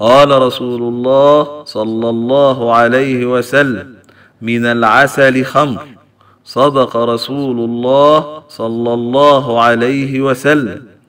قال رسول الله صلى الله عليه وسلم من العسل خمر صدق رسول الله صلى الله عليه وسلم